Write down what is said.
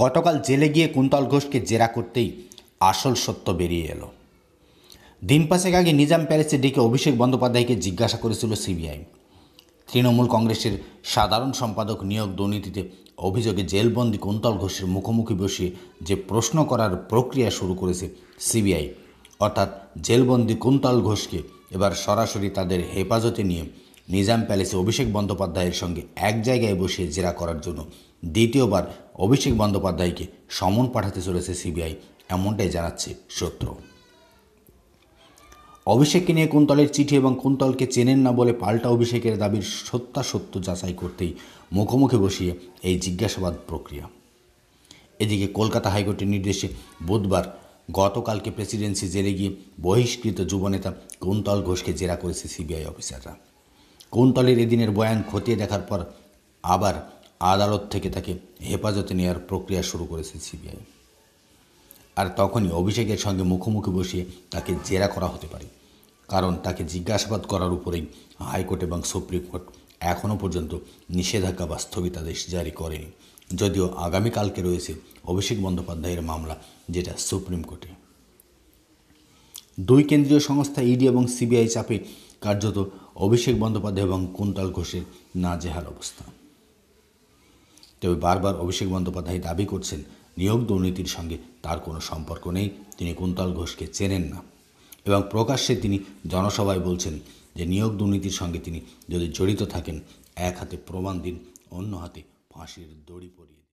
গতকাল জেলে গিয়ে কুন্তল ঘোষকে জেরা করতেই আসল সত্য বেরিয়ে এলো দিন পাশেক আগে নিজাম প্যারিসে ডেকে অভিষেক বন্দ্যোপাধ্যায়কে জিজ্ঞাসা করেছিল সিবিআই তৃণমূল কংগ্রেসের সাধারণ সম্পাদক নিয়োগ দুর্নীতিতে অভিযোগে জেলবন্দি কুন্তল ঘোষের মুখোমুখি বসিয়ে যে প্রশ্ন করার প্রক্রিয়া শুরু করেছে সিবিআই অর্থাৎ জেলবন্দি কুন্তল ঘোষকে এবার সরাসরি তাদের হেফাজতে নিয়ে নিজাম প্যালেসে অভিষেক বন্দ্যোপাধ্যায়ের সঙ্গে এক জায়গায় বসিয়ে জেরা করার জন্য দ্বিতীয়বার অভিষেক বন্দ্যোপাধ্যায়কে সমন পাঠাতে চলেছে সিবিআই এমনটাই জানাচ্ছে সূত্র অভিষেককে নিয়ে কুন্তলের চিঠি এবং কুন্তলকে চেনেন না বলে পাল্টা অভিষেকের দাবির সত্যাসত্য যাচাই করতেই মুখোমুখি বসিয়ে এই জিজ্ঞাসাবাদ প্রক্রিয়া এদিকে কলকাতা হাইকোর্টের নির্দেশে বুধবার গতকালকে প্রেসিডেন্সি জেলে গিয়ে বহিষ্কৃত যুবনেতা কুন্তল ঘোষকে জেরা করেছে সিবিআই অফিসাররা কুন্তলের এদিনের বয়ান খতিয়ে দেখার পর আবার আদালত থেকে তাকে হেফাজতে নেওয়ার প্রক্রিয়া শুরু করেছে সিবিআই আর তখনই অভিষেকের সঙ্গে মুখোমুখি বসিয়ে তাকে জেরা করা হতে পারে কারণ তাকে জিজ্ঞাসাবাদ করার উপরেই হাইকোর্ট এবং সুপ্রিম কোর্ট এখনও পর্যন্ত নিষেধাজ্ঞা বা স্থগিতাদেশ জারি করেনি যদিও আগামীকালকে রয়েছে অভিষেক বন্দ্যোপাধ্যায়ের মামলা যেটা সুপ্রিম কোর্টে দুই কেন্দ্রীয় সংস্থা ইডি এবং সিবিআই চাপে কার্যত অভিষেক বন্দ্যোপাধ্যায় এবং কুন্তল ঘোষের নাজেহাল অবস্থা তবে বারবার অভিষেক বন্দ্যোপাধ্যায় দাবি করছেন নিয়োগ দুর্নীতির সঙ্গে তার কোনো সম্পর্ক নেই তিনি কুন্তল ঘোষকে চেনেন না এবং প্রকাশ্যে তিনি জনসভায় বলছেন যে নিয়োগ দুর্নীতির সঙ্গে তিনি যদি জড়িত থাকেন এক হাতে প্রমাণ দিন অন্য হাতে ফাঁসির দড়ি পরিয়ে